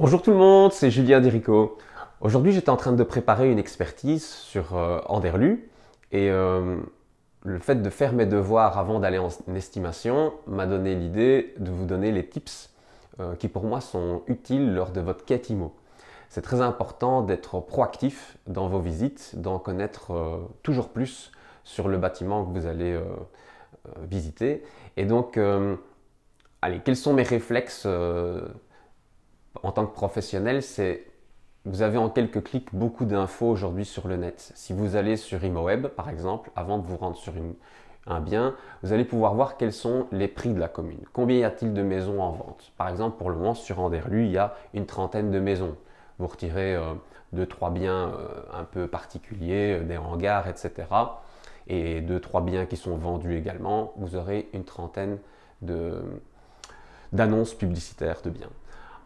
Bonjour tout le monde, c'est Julien Dirico. Aujourd'hui, j'étais en train de préparer une expertise sur euh, Anderlu et euh, le fait de faire mes devoirs avant d'aller en estimation m'a donné l'idée de vous donner les tips euh, qui pour moi sont utiles lors de votre quête IMO. C'est très important d'être proactif dans vos visites, d'en connaître toujours plus sur le bâtiment que vous allez visiter. Et donc, allez, quels sont mes réflexes en tant que professionnel, c'est vous avez en quelques clics beaucoup d'infos aujourd'hui sur le net. Si vous allez sur ImoWeb, par exemple, avant de vous rendre sur un bien, vous allez pouvoir voir quels sont les prix de la commune. Combien y a-t-il de maisons en vente Par exemple, pour le moment, sur Anderlu, il y a une trentaine de maisons. Vous retirez 2 euh, deux, trois biens euh, un peu particuliers, euh, des hangars, etc. Et deux, trois biens qui sont vendus également. Vous aurez une trentaine d'annonces publicitaires de biens.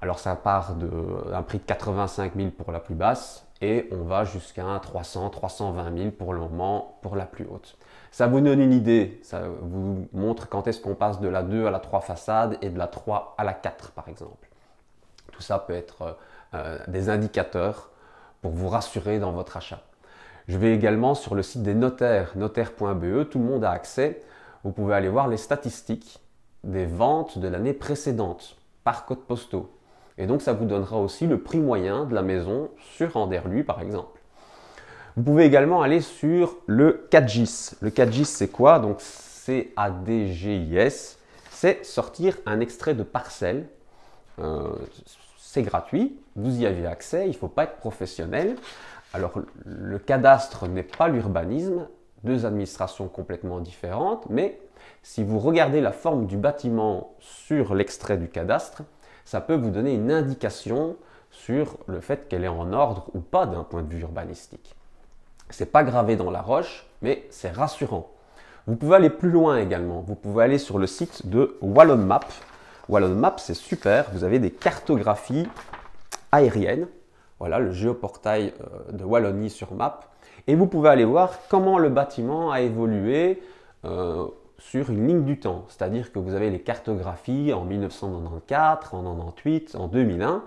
Alors ça part d'un prix de 85 000 pour la plus basse et on va jusqu'à 300, 320 000 pour le moment pour la plus haute. Ça vous donne une idée, ça vous montre quand est-ce qu'on passe de la 2 à la 3 façade et de la 3 à la 4 par exemple. Tout ça peut être euh, euh, des indicateurs pour vous rassurer dans votre achat. Je vais également sur le site des notaires, notaire.be, tout le monde a accès. Vous pouvez aller voir les statistiques des ventes de l'année précédente par code postaux. Et donc ça vous donnera aussi le prix moyen de la maison sur Anderlu par exemple. Vous pouvez également aller sur le CADGIS. Le CADGIS, c'est quoi Donc C-A-D-G-I-S. C'est sortir un extrait de parcelle. Euh, c'est gratuit, vous y avez accès, il ne faut pas être professionnel. Alors le cadastre n'est pas l'urbanisme, deux administrations complètement différentes, mais si vous regardez la forme du bâtiment sur l'extrait du cadastre, ça peut vous donner une indication sur le fait qu'elle est en ordre ou pas d'un point de vue urbanistique. C'est pas gravé dans la roche, mais c'est rassurant. Vous pouvez aller plus loin également. Vous pouvez aller sur le site de Wallon Map. Wallon Map, c'est super. Vous avez des cartographies aériennes. Voilà le géoportail euh, de Wallonie sur Map. Et vous pouvez aller voir comment le bâtiment a évolué euh, sur une ligne du temps. C'est-à-dire que vous avez les cartographies en 1994, en 1998, en 2001,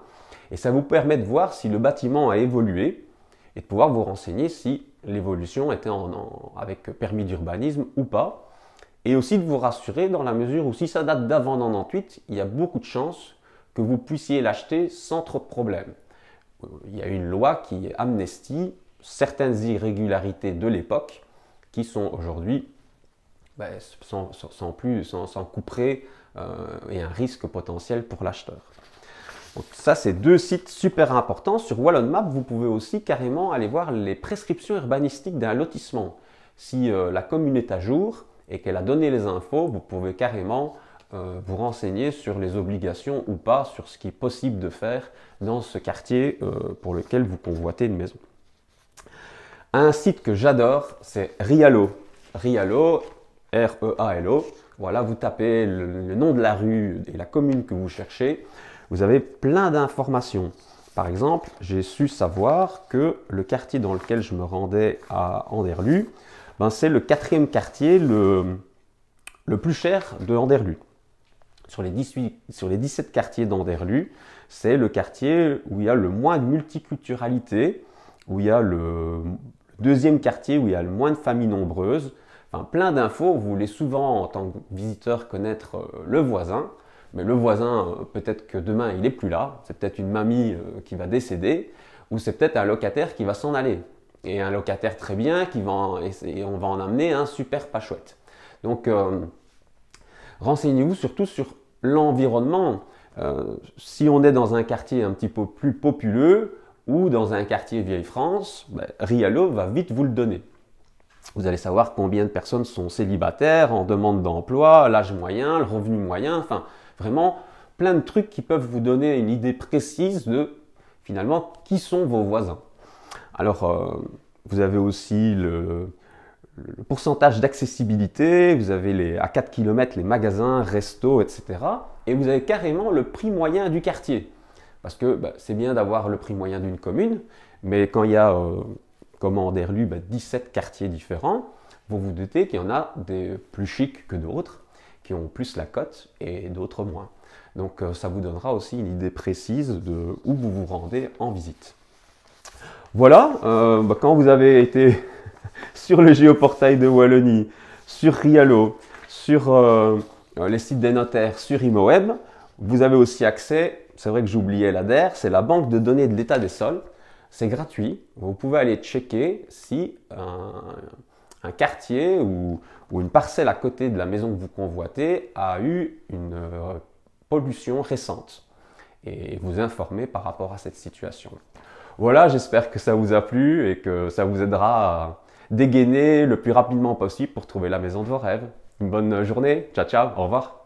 et ça vous permet de voir si le bâtiment a évolué et de pouvoir vous renseigner si l'évolution était en, avec permis d'urbanisme ou pas. Et aussi de vous rassurer dans la mesure où si ça date d'avant 1998, il y a beaucoup de chances que vous puissiez l'acheter sans trop de problèmes. Il y a une loi qui amnestie certaines irrégularités de l'époque qui sont aujourd'hui ben, sans sans plus, euh, et un risque potentiel pour l'acheteur. Donc ça, c'est deux sites super importants. Sur Wallon Map, vous pouvez aussi carrément aller voir les prescriptions urbanistiques d'un lotissement. Si euh, la commune est à jour et qu'elle a donné les infos, vous pouvez carrément euh, vous renseigner sur les obligations ou pas, sur ce qui est possible de faire dans ce quartier pour lequel vous convoitez une maison. Un site que j'adore, c'est Rialo. Rialo R-E-A-L-O. Voilà, vous tapez le, nom de la rue et la commune que vous cherchez. Vous avez plein d'informations. Par exemple, j'ai su savoir que le quartier dans lequel je me rendais à Anderlu, ben c'est le quatrième quartier le, plus cher de Anderlu. Sur les, sur les 17 quartiers d'Anderlu, c'est le quartier où il y a le moins de multiculturalité, où il y a le deuxième quartier où il y a le moins de familles nombreuses, plein d'infos. Vous voulez souvent, en tant que visiteur, connaître euh, le voisin. Mais le voisin, euh, peut-être que demain, il n'est plus là. C'est peut-être une mamie euh, qui va décéder. Ou c'est peut-être un locataire qui va s'en aller. Et un locataire très bien, qui va et on va en amener un super pas chouette. Donc, renseignez-vous surtout sur l'environnement. si on est dans un quartier un petit peu plus populeux ou dans un quartier vieille France, ben, Rialo va vite vous le donner. Vous allez savoir combien de personnes sont célibataires, en demande d'emploi, l'âge moyen, le revenu moyen, enfin vraiment plein de trucs qui peuvent vous donner une idée précise de finalement qui sont vos voisins. Alors euh, vous avez aussi le, pourcentage d'accessibilité, vous avez les, à 4 km les magasins, restos, etc. Et vous avez carrément le prix moyen du quartier. Parce que bah, c'est bien d'avoir le prix moyen d'une commune, mais quand il y a euh, commander en bah, 17 quartiers différents, vous vous doutez qu'il y en a des plus chics que d'autres, qui ont plus la cote et d'autres moins. Donc euh, ça vous donnera aussi une idée précise de où vous vous rendez en visite. Voilà, euh, bah, quand vous avez été sur le géoportail de Wallonie, sur Rialo, sur euh, les sites des notaires, sur ImoWeb, vous avez aussi accès, c'est vrai que j'oubliais l'ADER, c'est la banque de données de l'état des sols c'est gratuit. Vous pouvez aller checker si un, quartier ou, une parcelle à côté de la maison que vous convoitez a eu une euh, pollution récente et vous informer par rapport à cette situation. Voilà, j'espère que ça vous a plu et que ça vous aidera à dégainer le plus rapidement possible pour trouver la maison de vos rêves. Une bonne journée, ciao ciao, au revoir.